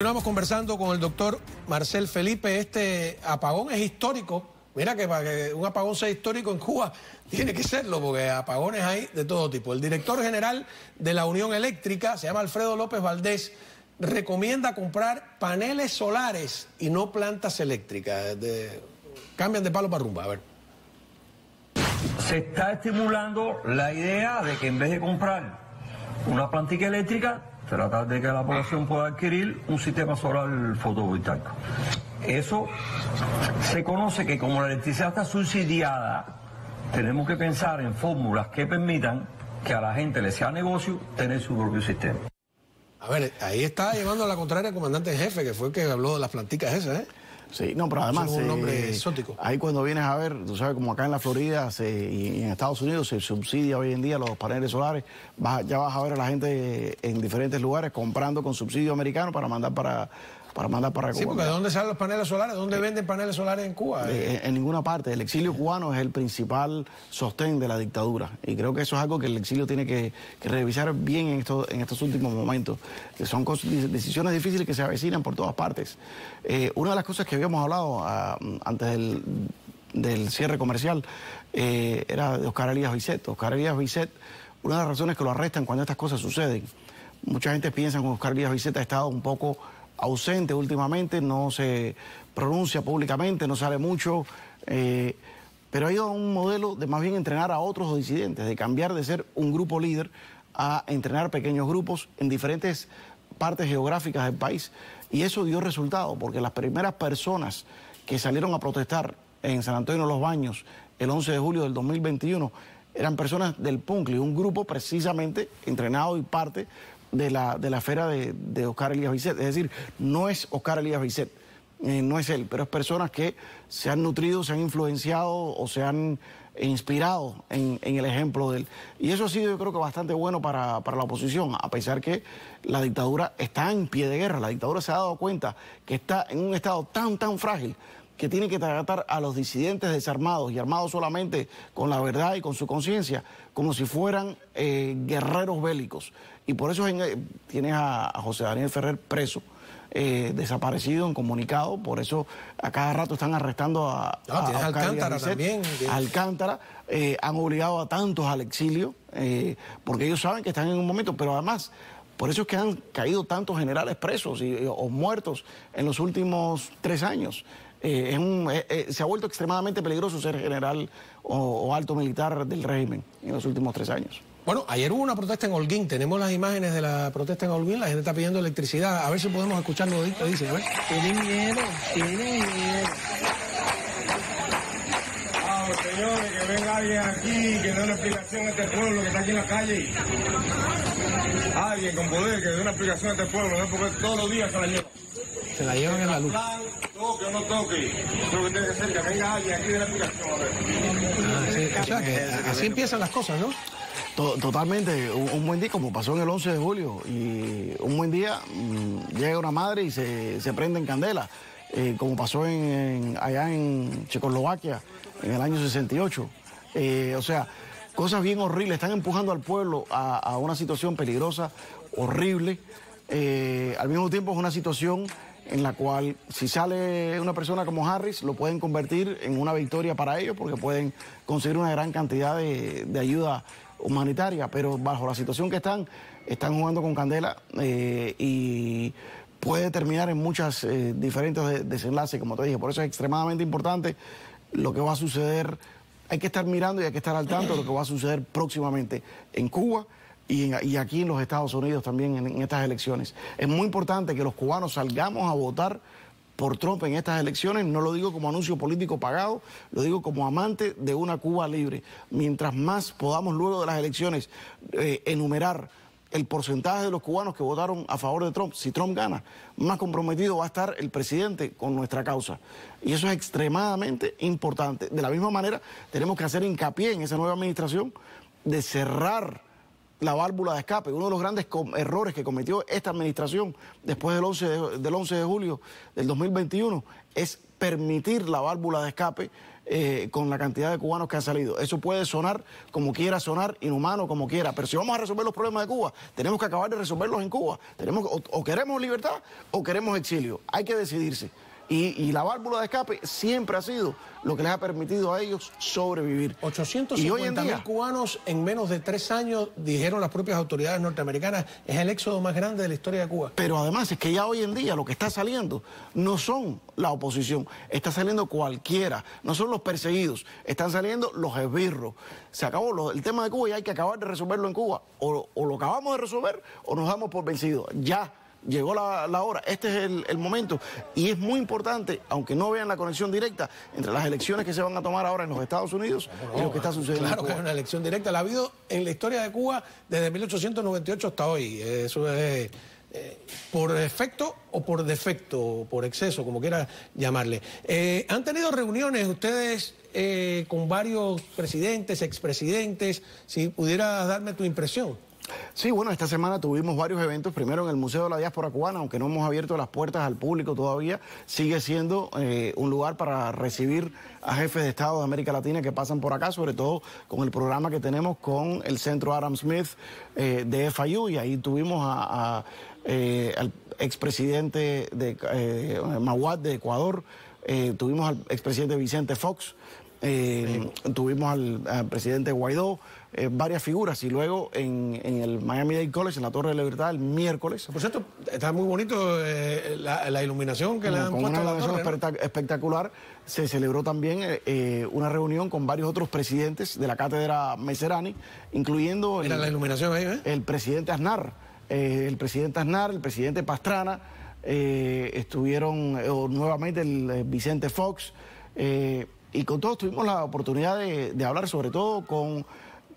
Continuamos conversando con el doctor Marcel Felipe. Este apagón es histórico. Mira que para que un apagón sea histórico en Cuba tiene que serlo, porque apagones hay de todo tipo. El director general de la Unión Eléctrica, se llama Alfredo López Valdés, recomienda comprar paneles solares y no plantas eléctricas. Cambian de palo para rumba, a ver. Se está estimulando la idea de que en vez de comprar una plantilla eléctrica, tratar de que la población pueda adquirir un sistema solar fotovoltaico. Eso se conoce que como la electricidad está subsidiada, tenemos que pensar en fórmulas que permitan que a la gente le sea negocio tener su propio sistema. A ver, ahí está llevando a la contraria el comandante en jefe, que fue el que habló de las plantitas esas, ¿eh? Sí, no, pero además. Es un nombre eh, exótico. Ahí cuando vienes a ver, tú sabes, como acá en la Florida y en Estados Unidos se subsidia hoy en día los paneles solares, ya vas a ver a la gente en diferentes lugares comprando con subsidio americano para mandar para, para mandar para Cuba. Sí, porque ¿de dónde salen los paneles solares? ¿Dónde eh, venden paneles solares en Cuba? Eh, eh, en, ninguna parte. El exilio cubano es el principal sostén de la dictadura. Y creo que eso es algo que el exilio tiene que, revisar bien en, estos últimos momentos. Son decisiones difíciles que se avecinan por todas partes. una de las cosas que habíamos hablado ah, antes del, cierre comercial era de Oscar Elías Vizet Oscar Elías Vizet una de las razones que lo arrestan cuando estas cosas suceden. Mucha gente piensa que Oscar Elías Vizet ha estado un poco ausente últimamente, no se pronuncia públicamente, no sale mucho. Eh, pero ha ido a un modelo de más bien entrenar a otros disidentes, de cambiar de ser un grupo líder a entrenar pequeños grupos en diferentes partes geográficas del país. Y eso dio resultado, porque las primeras personas que salieron a protestar en San Antonio de los Baños el 11 de julio del 2021 eran personas del PUNCLI, un grupo precisamente entrenado y parte de la, de la esfera de, de, Oscar Elías Vicet. Es decir, no es Oscar Elías Vicet, eh, no es él, pero es personas que se han nutrido, se han influenciado o se han inspirado en, el ejemplo de él. Y eso ha sido yo creo que bastante bueno para, para la oposición, a pesar que la dictadura está en pie de guerra, la dictadura se ha dado cuenta que está en un estado tan, tan frágil que tiene que tratar a los disidentes desarmados y armados solamente con la verdad y con su conciencia, como si fueran eh, guerreros bélicos. Y por eso eh, tienes a, José Daniel Ferrer preso. Eh, desaparecido, incomunicado, por eso a cada rato están arrestando a, ah, Alcántara también. Alcántara, han obligado a tantos al exilio, porque ellos saben que están en un momento, pero además por eso es que han caído tantos generales presos eh, o muertos en los últimos tres años. Eh, eh, se ha vuelto extremadamente peligroso ser general o, alto militar del régimen en los últimos tres años. Bueno, ayer hubo una protesta en Holguín. Tenemos las imágenes de la protesta en Holguín. La gente está pidiendo electricidad. A ver si podemos escucharlo. Dice, a ver. Tienen miedo, tiene miedo que venga alguien aquí, que dé una explicación a este pueblo que está aquí en la calle. Alguien con poder que dé una explicación a este pueblo, porque todos los días se la llevan. Se la llevan en la luz. No toque o no toque. Lo que tiene que ser, que venga alguien aquí de la explicación. Ah, así empiezan las cosas, ¿no? Totalmente, un, buen día como pasó en el 11 de julio y un buen día mm, llega una madre y se, se prende en candela, eh, como pasó en, allá en Checoslovaquia, en el año 68. Eh, o sea, cosas bien horribles. Están empujando al pueblo a, una situación peligrosa, horrible. Eh, al mismo tiempo es una situación en la cual si sale una persona como Harris lo pueden convertir en una victoria para ellos porque pueden conseguir una gran cantidad de, ayuda humanitaria, pero bajo la situación que están, están jugando con candela eh, y puede terminar en muchas diferentes desenlaces, como te dije. Por eso es extremadamente importante lo que va a suceder, hay que estar mirando y hay que estar al tanto de lo que va a suceder próximamente en Cuba y, aquí en los Estados Unidos también en, estas elecciones. Es muy importante que los cubanos salgamos a votar por Trump en estas elecciones. No lo digo como anuncio político pagado, lo digo como amante de una Cuba libre. Mientras más podamos luego de las elecciones eh, enumerar el porcentaje de los cubanos que votaron a favor de Trump. Si Trump gana, más comprometido va a estar el presidente con nuestra causa. Y eso es extremadamente importante. De la misma manera, tenemos que hacer hincapié en esa nueva administración de cerrar la válvula de escape. Uno de los grandes errores que cometió esta administración después del 11 de, de julio del 2021 es permitir la válvula de escape eh, con la cantidad de cubanos que han salido. Eso puede sonar como quiera sonar, inhumano como quiera, pero si vamos a resolver los problemas de Cuba, tenemos que acabar de resolverlos en Cuba. Tenemos, o queremos libertad o queremos exilio. Hay que decidirse. Y, la válvula de escape siempre ha sido lo que les ha permitido a ellos sobrevivir. 850 cubanos en menos de tres años, dijeron las propias autoridades norteamericanas, es el éxodo más grande de la historia de Cuba. Pero además es que ya hoy en día lo que está saliendo no son la oposición, está saliendo cualquiera, no son los perseguidos, están saliendo los esbirros. Se acabó el tema de Cuba y hay que acabar de resolverlo en Cuba. O, o lo acabamos de resolver o nos damos por vencidos. Ya llegó la, hora, este es el, momento. Y es muy importante, aunque no vean la conexión directa entre las elecciones que se van a tomar ahora en los Estados Unidos y lo que está sucediendo. Claro en Cuba. que es una elección directa, la ha habido en la historia de Cuba desde 1898 hasta hoy. Eso es. Eh, por efecto o por defecto, por exceso, como quiera llamarle. Eh, ¿Han tenido reuniones ustedes eh, con varios presidentes, expresidentes? Si pudieras darme tu impresión. Sí, bueno, esta semana tuvimos varios eventos, primero en el Museo de la Diáspora Cubana, aunque no hemos abierto las puertas al público todavía, sigue siendo eh, un lugar para recibir a jefes de Estado de América Latina que pasan por acá, sobre todo con el programa que tenemos con el Centro Adam Smith eh, de FIU, y ahí tuvimos a, eh, al expresidente de eh, Mahuat de Ecuador, tuvimos al expresidente Vicente Fox, tuvimos al presidente Guaidó. Eh, varias figuras. Y luego en, el Miami-Dade College, en la Torre de la Libertad, el miércoles. Por cierto, está muy bonito eh, la, iluminación que le han puesto a la espectacular. Se celebró también eh, una reunión con varios otros presidentes de la cátedra Meserani, incluyendo la iluminación ahí, el presidente Aznar, el presidente Aznar, el presidente Pastrana, estuvieron nuevamente el Vicente Fox. y con todos tuvimos la oportunidad de hablar sobre todo con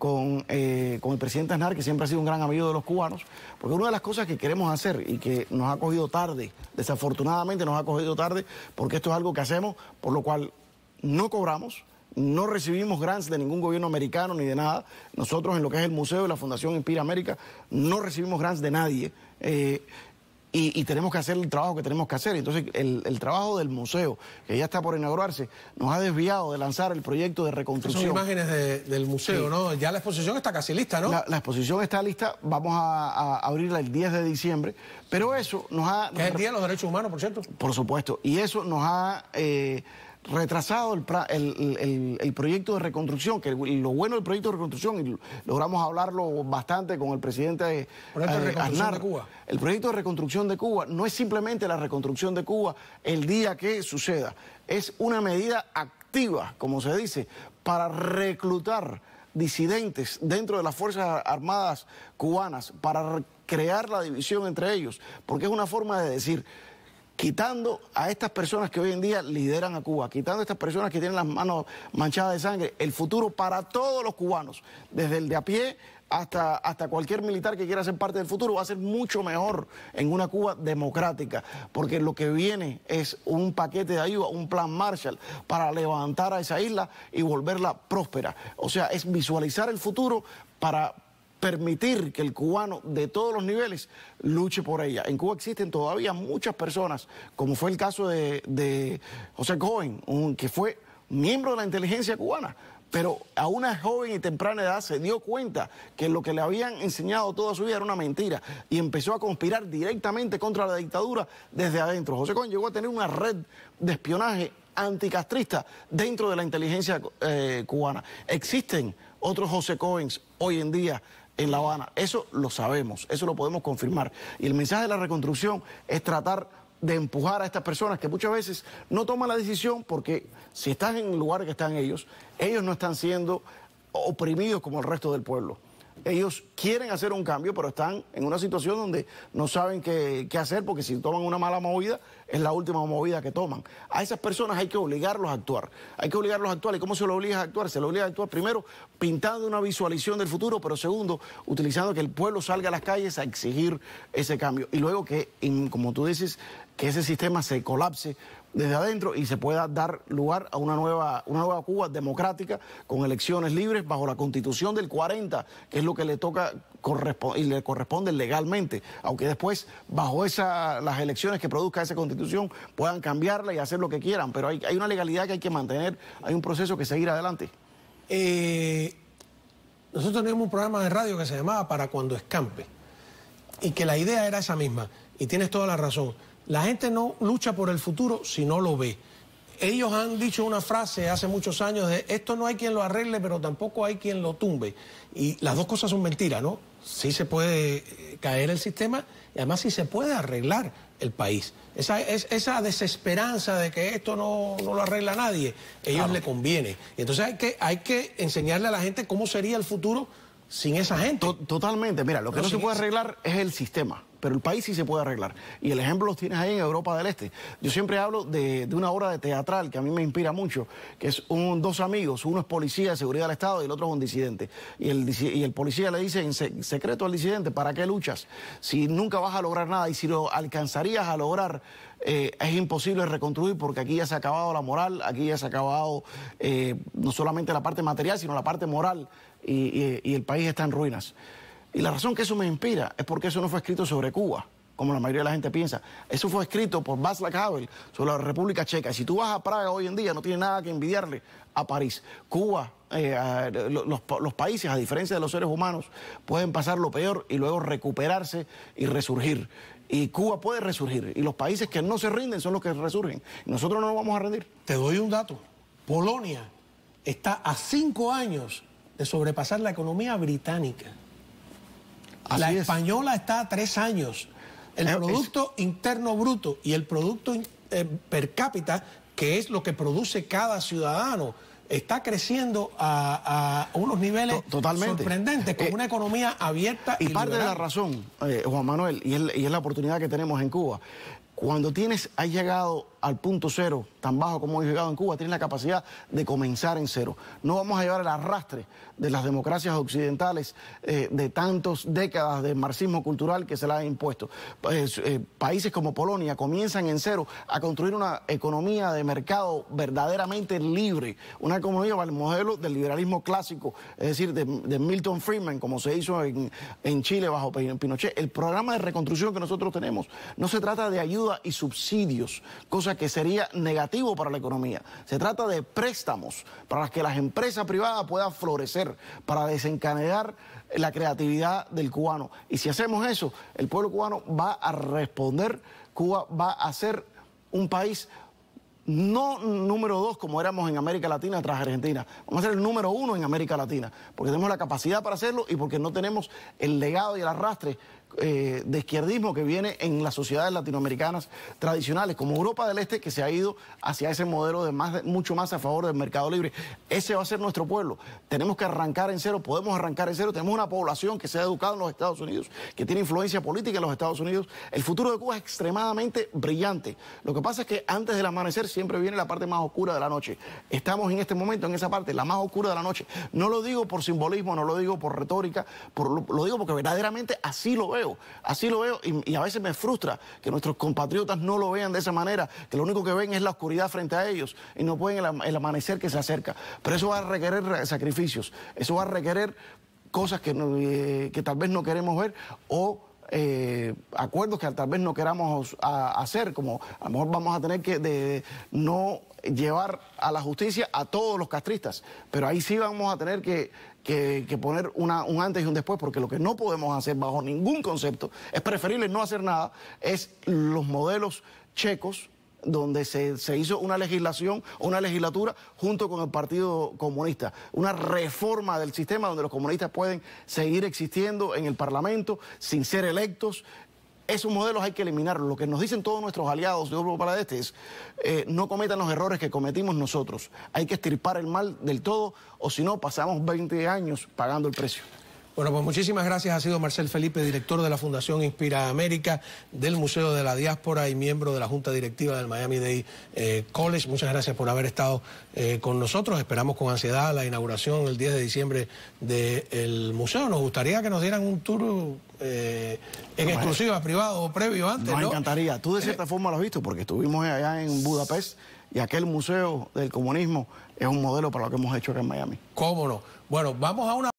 con, eh, con el presidente Aznar, que siempre ha sido un gran amigo de los cubanos, porque una de las cosas que queremos hacer y que nos ha cogido tarde, desafortunadamente nos ha cogido tarde, porque esto es algo que hacemos, por lo cual no cobramos, no recibimos grants de ningún gobierno americano ni de nada. Nosotros en lo que es el museo de la Fundación Empire América no recibimos grants de nadie. Eh, y, tenemos que hacer el trabajo que tenemos que hacer. Entonces, el, trabajo del museo, que ya está por inaugurarse, nos ha desviado de lanzar el proyecto de reconstrucción. Son imágenes del museo, ¿no? Ya la exposición está casi lista, ¿no? La, exposición está lista, vamos a, abrirla el 10 de diciembre, pero eso nos ha... Que es el Día de los Derechos Humanos, por cierto. Por supuesto, y eso nos ha... Eh, retrasado el, proyecto de reconstrucción, que lo bueno del proyecto de reconstrucción, y logramos hablarlo bastante con el presidente eh, de Cuba. el proyecto de reconstrucción de Cuba no es simplemente la reconstrucción de Cuba el día que suceda, es una medida activa, como se dice, para reclutar disidentes dentro de las Fuerzas Armadas cubanas, para crear la división entre ellos, porque es una forma de decir quitando a estas personas que hoy en día lideran a Cuba, quitando a estas personas que tienen las manos manchadas de sangre, el futuro para todos los cubanos, desde el de a pie hasta, hasta cualquier militar que quiera ser parte del futuro, va a ser mucho mejor en una Cuba democrática, porque lo que viene es un paquete de ayuda, un plan Marshall para levantar a esa isla y volverla próspera. O sea, es visualizar el futuro para permitir que el cubano de todos los niveles luche por ella. En Cuba existen todavía muchas personas, como fue el caso de, José Cohen, que fue miembro de la inteligencia cubana, pero a una joven y temprana edad se dio cuenta que lo que le habían enseñado toda su vida era una mentira y empezó a conspirar directamente contra la dictadura desde adentro. José Cohen llegó a tener una red de espionaje anticastrista dentro de la inteligencia eh, cubana. Existen otros José Cohen hoy en día en La Habana. Eso lo sabemos, eso lo podemos confirmar. Y el mensaje de la reconstrucción es tratar de empujar a estas personas que muchas veces no toman la decisión porque si están en el lugar que están ellos, ellos no están siendo oprimidos como el resto del pueblo ellos quieren hacer un cambio, pero están en una situación donde no saben qué, hacer, porque si toman una mala movida, es la última movida que toman. A esas personas hay que obligarlos a actuar. Hay que obligarlos a actuar. ¿Y cómo se lo obliga a actuar? Se lo obliga a actuar primero pintando una visualización del futuro, pero segundo, utilizando que el pueblo salga a las calles a exigir ese cambio. Y luego que, como tú dices, que ese sistema se colapse desde adentro y se pueda dar lugar a una nueva, una nueva Cuba democrática con elecciones libres bajo la constitución del 40, que es lo que le toca y le corresponde legalmente, aunque después bajo esa, las elecciones que produzca esa constitución puedan cambiarla y hacer lo que quieran, pero hay, una legalidad que hay que mantener, hay un proceso que seguir adelante. Eh, nosotros teníamos un programa de radio que se llamaba Para cuando escampe y que la idea era esa misma, y tienes toda la razón la gente no lucha por el futuro si no lo ve. Ellos han dicho una frase hace muchos años de esto no hay quien lo arregle, pero tampoco hay quien lo tumbe. Y las dos cosas son mentiras, ¿no? Sí se puede eh, caer el sistema y además sí se puede arreglar el país. Esa, desesperanza de que esto no, lo arregla nadie, a ellos le conviene. Y entonces hay que enseñarle a la gente cómo sería el futuro sin esa gente. totalmente, mira, lo que no se puede arreglar es el sistema, pero el país sí se puede arreglar. Y el ejemplo lo tienes ahí en Europa del Este. Yo siempre hablo de, una obra de teatral que a mí me inspira mucho, que es un, dos amigos, uno es policía de seguridad del Estado y el otro es un disidente. Y el, y el policía le dice en secreto al disidente, ¿para qué luchas? Si nunca vas a lograr nada y si lo alcanzarías a lograr... Eh, es imposible reconstruir porque aquí ya se ha acabado la moral, aquí ya se ha acabado eh, no solamente la parte material, sino la parte moral y, el país está en ruinas. Y la razón que eso me inspira es porque eso no fue escrito sobre Cuba como la mayoría de la gente piensa. Eso fue escrito por Václav Havel sobre la República Checa. Si tú vas a Praga hoy en día, no tiene nada que envidiarle a París. Cuba, eh, los, los, países, a diferencia de los seres humanos, pueden pasar lo peor y luego recuperarse y resurgir. Y Cuba puede resurgir. Y los países que no se rinden son los que resurgen. Nosotros no nos vamos a rendir. Te doy un dato. Polonia está a cinco años de sobrepasar la economía británica. la española está a tres años. El eh, Producto Interno Bruto y el Producto eh, Per cápita, que es lo que produce cada ciudadano, está creciendo a, unos niveles Totalmente. sorprendentes, con eh, una economía abierta. Y, y parte de la razón, Juan Manuel, y es, la oportunidad que tenemos en Cuba, cuando tienes, ha llegado al punto cero, tan bajo como ha llegado en Cuba, tiene la capacidad de comenzar en cero. No vamos a llevar el arrastre de las democracias occidentales eh, de tantas décadas de marxismo cultural que se le ha impuesto. Pues, eh, países como Polonia comienzan en cero a construir una economía de mercado verdaderamente libre, una economía para el modelo del liberalismo clásico, es decir, de, Milton Friedman, como se hizo en, en Chile bajo Pinochet. El programa de reconstrucción que nosotros tenemos no se trata de ayuda y subsidios, que sería negativo para la economía. Se trata de préstamos para que las empresas privadas puedan florecer, para desencadenar la creatividad del cubano. Y si hacemos eso, el pueblo cubano va a responder, Cuba va a ser un país no número dos como éramos en América Latina tras Argentina. Vamos a ser el número uno en América Latina, porque tenemos la capacidad para hacerlo y porque no tenemos el legado y el arrastre eh, de izquierdismo que viene en las sociedades latinoamericanas tradicionales, como Europa del Este, que se ha ido hacia ese modelo de más, mucho más a favor del mercado libre. Ese va a ser nuestro pueblo. Tenemos que arrancar en cero, podemos arrancar en cero. Tenemos una población que se ha educado en los Estados Unidos, que tiene influencia política en los Estados Unidos. El futuro de Cuba es extremadamente brillante. Lo que pasa es que antes del amanecer siempre viene la parte más oscura de la noche. Estamos en este momento en esa parte, la más oscura de la noche. No lo digo por simbolismo, no lo digo por retórica, lo, lo digo porque verdaderamente así lo veo así lo veo y, a veces me frustra que nuestros compatriotas no lo vean de esa manera, que lo único que ven es la oscuridad frente a ellos y no pueden el, amanecer que se acerca. Pero eso va a requerir sacrificios, eso va a requerir cosas que, eh, que tal vez no queremos ver o eh, acuerdos que tal vez no queramos hacer, como a lo mejor vamos a tener que no llevar a la justicia a todos los castristas, pero ahí sí vamos a tener que, poner una, un antes y un después, porque lo que no podemos hacer bajo ningún concepto, es preferible no hacer nada, es los modelos checos donde se, hizo una legislación, una legislatura junto con el Partido Comunista, una reforma del sistema donde los comunistas pueden seguir existiendo en el Parlamento sin ser electos. Esos modelos hay que eliminarlos. Lo que nos dicen todos nuestros aliados de Europa para este es, eh, no cometan los errores que cometimos nosotros. Hay que estirpar el mal del todo o si no pasamos 20 años pagando el precio. Bueno, pues muchísimas gracias. Ha sido Marcel Felipe, director de la Fundación Inspira América, del Museo de la Diáspora y miembro de la Junta Directiva del Miami Day eh, College. Muchas gracias por haber estado eh, con nosotros. Esperamos con ansiedad la inauguración el 10 de diciembre del museo. Nos gustaría que nos dieran un tour eh, en exclusiva, privado o previo antes. Nos encantaría. Tú de cierta forma lo has visto porque estuvimos allá en Budapest y aquel museo del comunismo es un modelo para lo que hemos hecho acá en Miami. ¿Cómo no? Bueno, vamos a una...